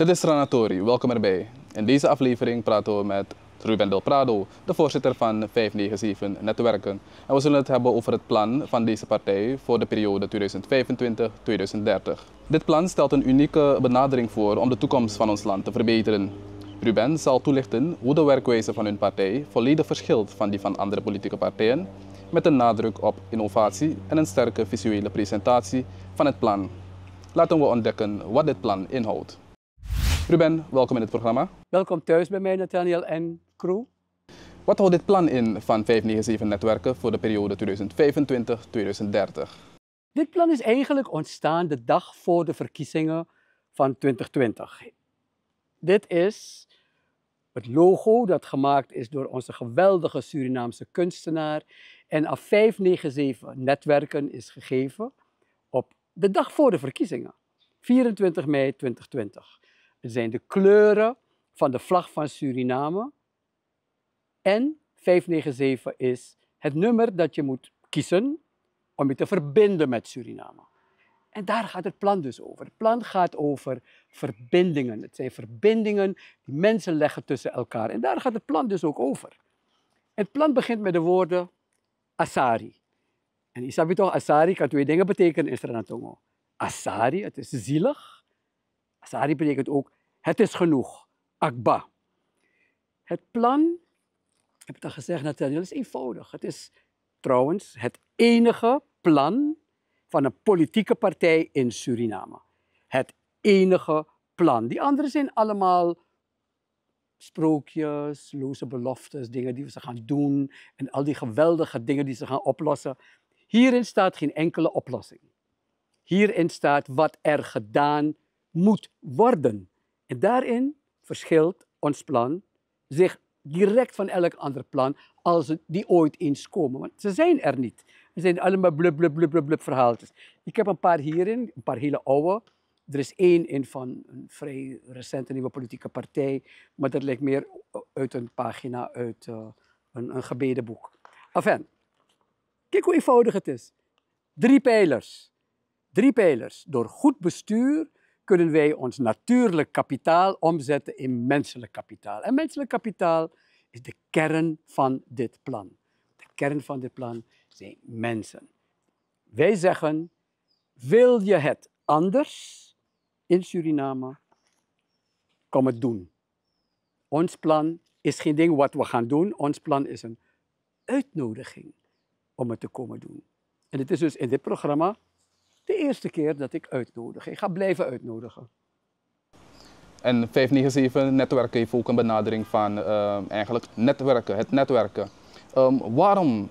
Dit is Ranatori, welkom erbij. In deze aflevering praten we met Ruben Del Prado, de voorzitter van 597 Netwerken. En we zullen het hebben over het plan van deze partij voor de periode 2025-2030. Dit plan stelt een unieke benadering voor om de toekomst van ons land te verbeteren. Ruben zal toelichten hoe de werkwijze van hun partij volledig verschilt van die van andere politieke partijen, met een nadruk op innovatie en een sterke visuele presentatie van het plan. Laten we ontdekken wat dit plan inhoudt. Ruben, welkom in het programma. Welkom thuis bij mij, Nathaniel en crew. Wat houdt dit plan in van 597 Netwerken voor de periode 2025-2030? Dit plan is eigenlijk ontstaan de dag voor de verkiezingen van 2020. Dit is het logo dat gemaakt is door onze geweldige Surinaamse kunstenaar en af 597 netwerken is gegeven op de dag voor de verkiezingen, 24 mei 2020 zijn de kleuren van de vlag van Suriname. En 597 is het nummer dat je moet kiezen om je te verbinden met Suriname. En daar gaat het plan dus over. Het plan gaat over verbindingen. Het zijn verbindingen die mensen leggen tussen elkaar. En daar gaat het plan dus ook over. Het plan begint met de woorden Asari. En Isabito Asari kan twee dingen betekenen in Sranatongo. Asari, het is zielig. Sahari betekent ook het is genoeg, akba. Het plan, heb ik al gezegd Nathaniel, is eenvoudig. Het is trouwens het enige plan van een politieke partij in Suriname. Het enige plan. Die anderen zijn allemaal sprookjes, loze beloftes, dingen die ze gaan doen en al die geweldige dingen die ze gaan oplossen. Hierin staat geen enkele oplossing. Hierin staat wat er gedaan moet worden. En daarin verschilt ons plan zich direct van elk ander plan als die ooit eens komen. Want ze zijn er niet. Ze zijn allemaal blub, blub, blub, blub, blub verhaaltjes. Ik heb een paar hierin, een paar hele oude. Er is één in van een vrij recente nieuwe politieke partij, maar dat lijkt meer uit een pagina uit eh, een, een gebedenboek. Enfin, kijk hoe eenvoudig het is. Drie pijlers. Drie pijlers. Door goed bestuur, kunnen wij ons natuurlijk kapitaal omzetten in menselijk kapitaal. En menselijk kapitaal is de kern van dit plan. De kern van dit plan zijn mensen. Wij zeggen, wil je het anders in Suriname, kom het doen. Ons plan is geen ding wat we gaan doen. Ons plan is een uitnodiging om het te komen doen. En het is dus in dit programma de eerste keer dat ik uitnodig. Ik ga blijven uitnodigen. En 597 netwerken heeft ook een benadering van eh, eigenlijk netwerken, het netwerken. Ehm, waarom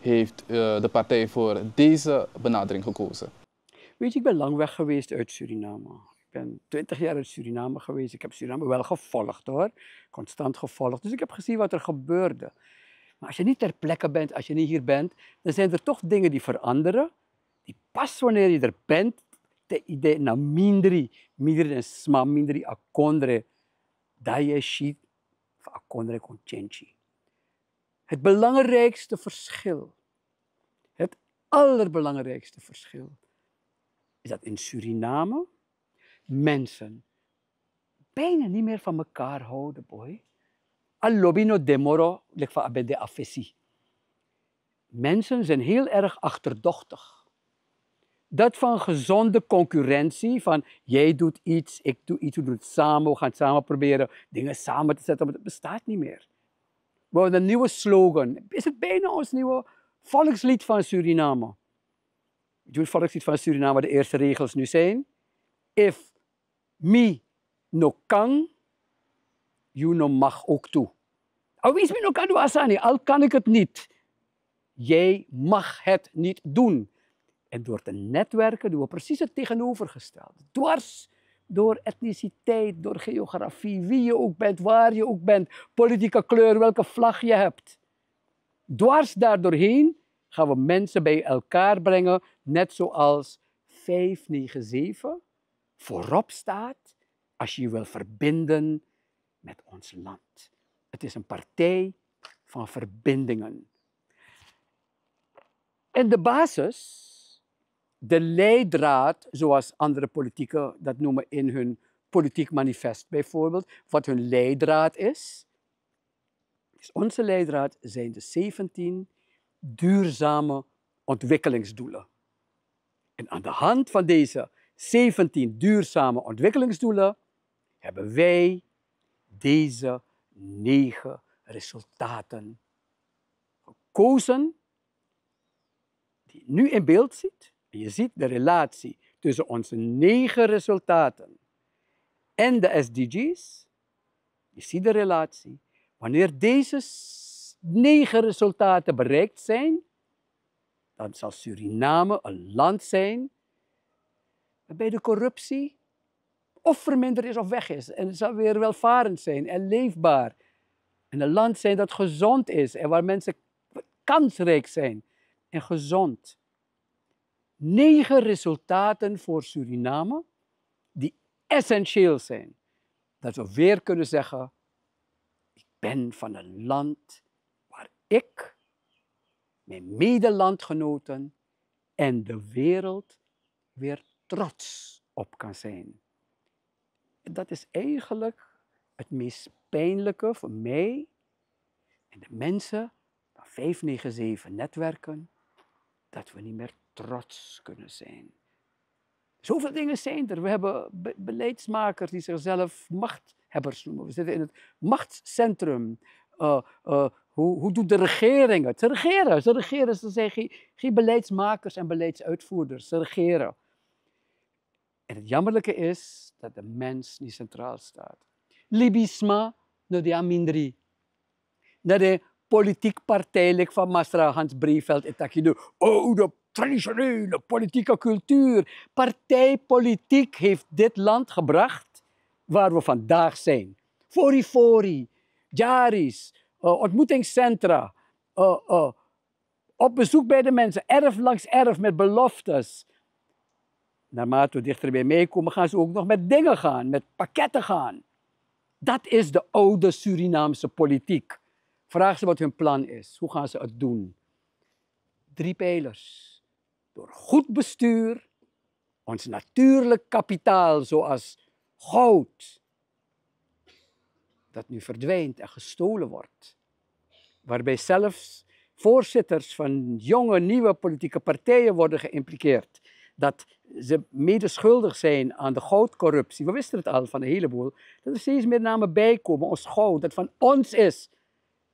heeft eh, de partij voor deze benadering gekozen? Weet je, ik ben lang weg geweest uit Suriname. Ik ben twintig jaar uit Suriname geweest. Ik heb Suriname wel gevolgd hoor, constant gevolgd. Dus ik heb gezien wat er gebeurde. Maar als je niet ter plekke bent, als je niet hier bent, dan zijn er toch dingen die veranderen pas wanneer je er bent, te idee na minder minder en sma, minder akondre, dat je ziet van akondre contentie. Het belangrijkste verschil, het allerbelangrijkste verschil, is dat in Suriname mensen bijna niet meer van elkaar houden, boy. Allobino demoro, lek van de afesi. Mensen zijn heel erg achterdochtig dat van gezonde concurrentie, van jij doet iets, ik doe iets, we doen het samen, we gaan het samen proberen dingen samen te zetten, maar dat bestaat niet meer. We hebben een nieuwe slogan. Is het bijna ons nieuwe volkslied van Suriname? Weet je het volkslied van Suriname de eerste regels nu zijn? If mi no kan, you no mag ook toe. wie oh, is me no kan doen, al kan ik het niet. Jij mag het niet doen. En door te netwerken doen we precies het tegenovergestelde. Dwars door etniciteit, door geografie, wie je ook bent, waar je ook bent, politieke kleur, welke vlag je hebt. Dwars daardoorheen gaan we mensen bij elkaar brengen, net zoals 597 voorop staat als je je wil verbinden met ons land. Het is een partij van verbindingen. En de basis de leidraad, zoals andere politieken dat noemen in hun politiek manifest bijvoorbeeld, wat hun leidraad is. onze leidraad zijn de 17 duurzame ontwikkelingsdoelen. En aan de hand van deze 17 duurzame ontwikkelingsdoelen hebben wij deze negen resultaten gekozen, die je nu in beeld ziet je ziet de relatie tussen onze negen resultaten en de SDG's. Je ziet de relatie. Wanneer deze negen resultaten bereikt zijn, dan zal Suriname een land zijn waarbij de corruptie of verminderd is of weg is. En het zal weer welvarend zijn en leefbaar. En een land zijn dat gezond is en waar mensen kansrijk zijn en gezond negen resultaten voor Suriname die essentieel zijn. Dat we weer kunnen zeggen, ik ben van een land waar ik, mijn medelandgenoten en de wereld weer trots op kan zijn. Dat is eigenlijk het meest pijnlijke voor mij en de mensen van 597 netwerken, dat we niet meer trots kunnen zijn. Zoveel dingen zijn er. We hebben beleidsmakers die zichzelf machthebbers noemen. We zitten in het machtscentrum. Eh, eh, hoe, hoe, doet de regering het? Ze regeren. Ze regeren. Ze zijn geen, beleidsmakers en beleidsuitvoerders. Ze regeren. En het jammerlijke is dat de mens niet centraal staat. Libisma no de amindri. Dat nou, de politiek partijlijk van Masra Hans Breveld en Takido. Oh, de traditionele politieke cultuur, partijpolitiek heeft dit land gebracht waar we vandaag zijn. Forifori, Jaris, eh, ontmoetingscentra, eh, eh, op bezoek bij de mensen, erf langs erf met beloftes. Naarmate we dichterbij meekomen, gaan ze ook nog met dingen gaan, met pakketten gaan. Dat is de oude Surinaamse politiek. Vraag ze wat hun plan is. Hoe gaan ze het doen? Drie pijlers goed bestuur ons natuurlijk kapitaal, zoals goud, dat nu verdwijnt en gestolen wordt. Waarbij zelfs voorzitters van jonge, nieuwe politieke partijen worden geïmpliceerd. Dat ze medeschuldig zijn aan de goudcorruptie. We wisten het al van een heleboel. Dat er steeds meer namen bijkomen. Ons goud, dat van ons is.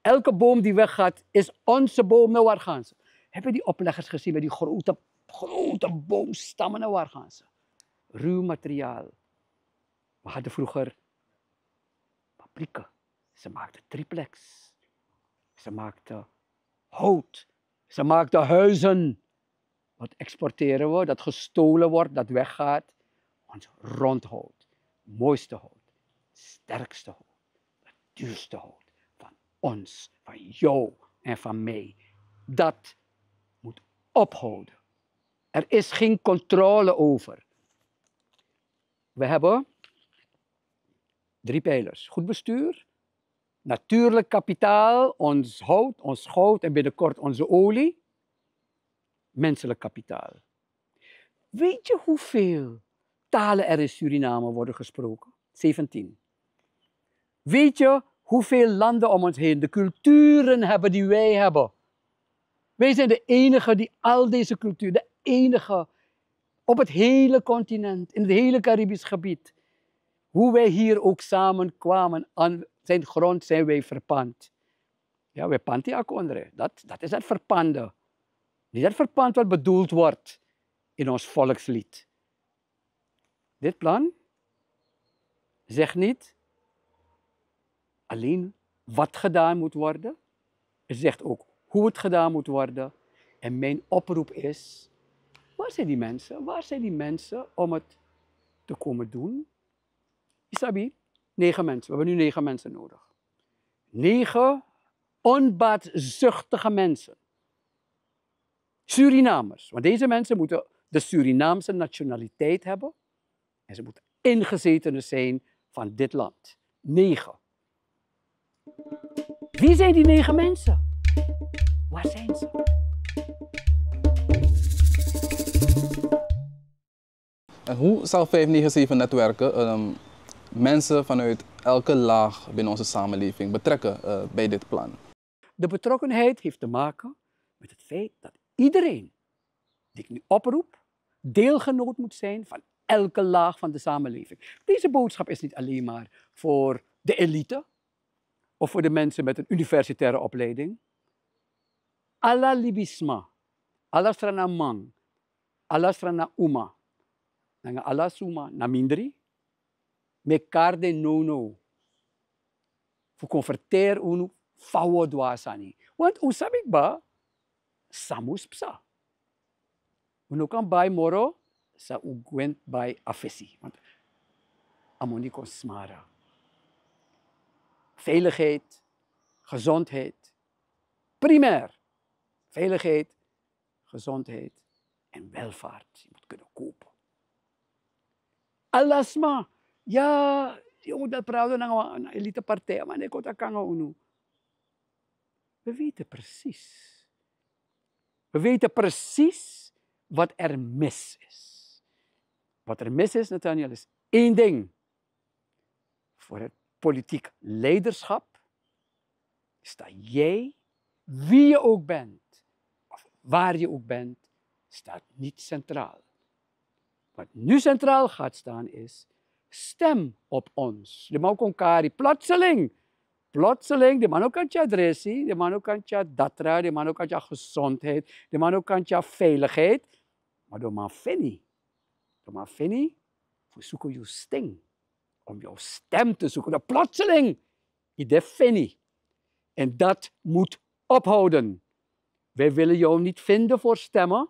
Elke boom die weggaat, is onze boom. Nou, waar gaan ze? Hebben die opleggers gezien met die grote grote boomstammen. En waar gaan ze? Ruw materiaal. We hadden vroeger fabrieken. Ze maakten triplex. Ze maakten hout. Ze maakten huizen. Wat exporteren we? Dat gestolen wordt, dat weggaat. Ons rondhout. Mooiste hout. Sterkste hout. Het duurste hout. Van ons, van jou en van mij. Dat moet ophouden. Er is geen controle over. We hebben drie pijlers. Goed bestuur, natuurlijk kapitaal, ons hout, ons goud en binnenkort onze olie. Menselijk kapitaal. Weet je hoeveel talen er in Suriname worden gesproken? 17. Weet je hoeveel landen om ons heen de culturen hebben die wij hebben? Wij zijn de enige die al deze culturen, de enige op het hele continent, in het hele Caribisch gebied. Hoe wij hier ook samen kwamen, aan zijn grond zijn wij verpand. Ja, wij pantiakondre. Dat, dat is het verpanden. Niet dat verpand wat bedoeld wordt in ons volkslied. Dit plan zegt niet alleen wat gedaan moet worden. Het zegt ook hoe het gedaan moet worden. En mijn oproep is, Waar zijn die mensen? Waar zijn die mensen om het te komen doen? Isabi, negen mensen. We hebben nu negen mensen nodig. Negen onbaatzuchtige mensen. Surinamers. Want deze mensen moeten de Surinaamse nationaliteit hebben. En ze moeten ingezetenen zijn van dit land. Negen. Wie zijn die negen mensen? Waar zijn ze? En hoe zal 597 netwerken ehm, mensen vanuit elke laag binnen onze samenleving betrekken eh, bij dit plan? De betrokkenheid heeft te maken met het feit dat iedereen die ik nu oproep, deelgenoot moet zijn van elke laag van de samenleving. Deze boodschap is niet alleen maar voor de elite of voor de mensen met een universitaire opleiding. Alla libisma, alla strana man, alla strana uma nanga alasuma namindri, me karde nono. Fu converter unu fawo dwasani. Want usabik ba samus psa. Uno kan bai moro sa ugwent bai afesi. Want amonikon smara. Veiligheid, gezondheid. Primair. Veiligheid, gezondheid en welvaart. Je moet kunnen kopen. Alasma, ja, jongen, dat praten nou een elite partij, maar ik kan nu. We weten precies. We weten precies wat er mis is. Wat er mis is, Nathaniel, is één ding. Voor het politiek leiderschap staat jij, wie je ook bent, of waar je ook bent, staat niet centraal. Wat nu centraal gaat staan is, stem op ons. De Maukonkari, plotseling. Plotseling, de man ook aan je de man ook je datra, de man ook aan je gezondheid, de man ook je veiligheid. Maar door man Fini, door man vini. we zoeken je sting. Om jouw stem te zoeken. De nou, plotseling, je de Fini. En dat moet ophouden. Wij willen jou niet vinden voor stemmen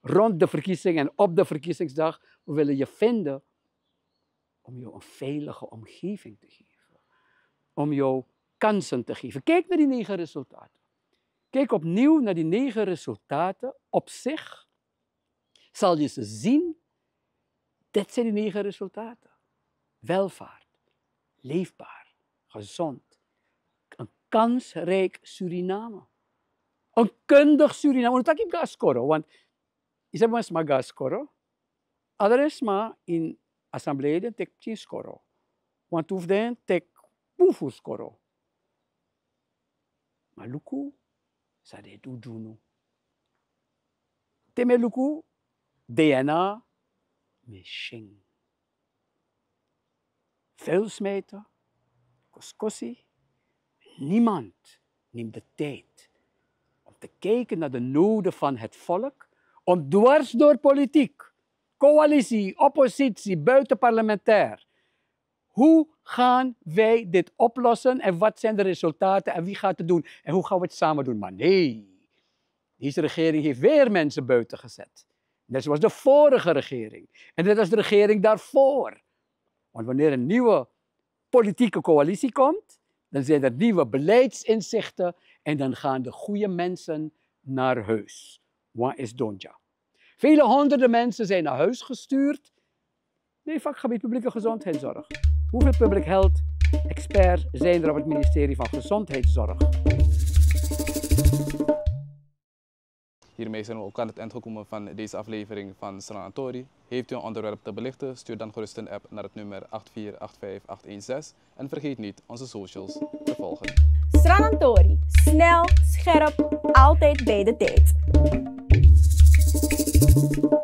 rond de verkiezing en op de verkiezingsdag, we willen je vinden om jou een veilige omgeving te geven. Om jou kansen te geven. Kijk naar die negen resultaten. Kijk opnieuw naar die negen resultaten op zich. Zal je ze zien? Dit zijn die negen resultaten. Welvaart, leefbaar, gezond, een kansrijk Suriname. Een kundig Suriname. Want dat ik ik scoren, want is izabang Adres adresma in assembleiden tek skoro. want hoefden tek pufuskoro. Ma luku sade tu junu. Teme luku DNA me sheng. Veel smeten, niemand neemt de tijd om te kijken naar de noden van het volk want dwars door politiek, coalitie, oppositie, buitenparlementair. Hoe gaan wij dit oplossen en wat zijn de resultaten en wie gaat het doen en hoe gaan we het samen doen? Maar nee, deze regering heeft weer mensen buiten gezet. Net zoals de vorige regering en net als de regering daarvoor. Want wanneer een nieuwe politieke coalitie komt, dan zijn er nieuwe beleidsinzichten en dan gaan de goede mensen naar huis. Wat is Donja? Vele honderden mensen zijn naar huis gestuurd. Nee, vakgebied publieke gezondheidszorg. Hoeveel public health experts zijn er op het ministerie van Gezondheidszorg? Hiermee zijn we ook aan het eind gekomen van deze aflevering van Sanatorie. Heeft u een onderwerp te belichten, stuur dan gerust een app naar het nummer 8485816 en vergeet niet onze socials te volgen. Sanatorie, snel, scherp, altijd bij de tijd. thank you